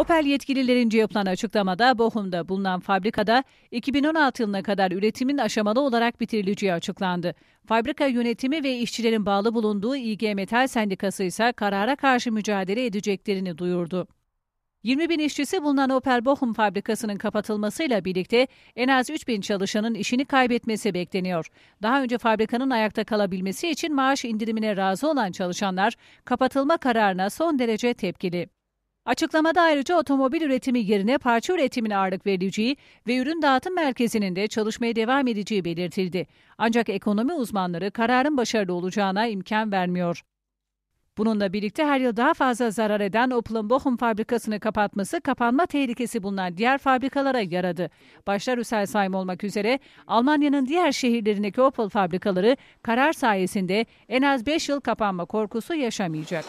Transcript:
Opel yetkililerince yapılan açıklamada Bochum'da bulunan fabrikada 2016 yılına kadar üretimin aşamalı olarak bitirileceği açıklandı. Fabrika yönetimi ve işçilerin bağlı bulunduğu IG Metal Sendikası ise karara karşı mücadele edeceklerini duyurdu. 20 bin işçisi bulunan Opel Bochum fabrikasının kapatılmasıyla birlikte en az 3 bin çalışanın işini kaybetmesi bekleniyor. Daha önce fabrikanın ayakta kalabilmesi için maaş indirimine razı olan çalışanlar kapatılma kararına son derece tepkili. Açıklamada ayrıca otomobil üretimi yerine parça üretimine ağırlık verileceği ve ürün dağıtım merkezinin de çalışmaya devam edeceği belirtildi. Ancak ekonomi uzmanları kararın başarılı olacağına imkan vermiyor. Bununla birlikte her yıl daha fazla zarar eden Opel'ın Bochum fabrikasını kapatması kapanma tehlikesi bulunan diğer fabrikalara yaradı. Başta Rüsselsheim olmak üzere Almanya'nın diğer şehirlerindeki Opel fabrikaları karar sayesinde en az 5 yıl kapanma korkusu yaşamayacak.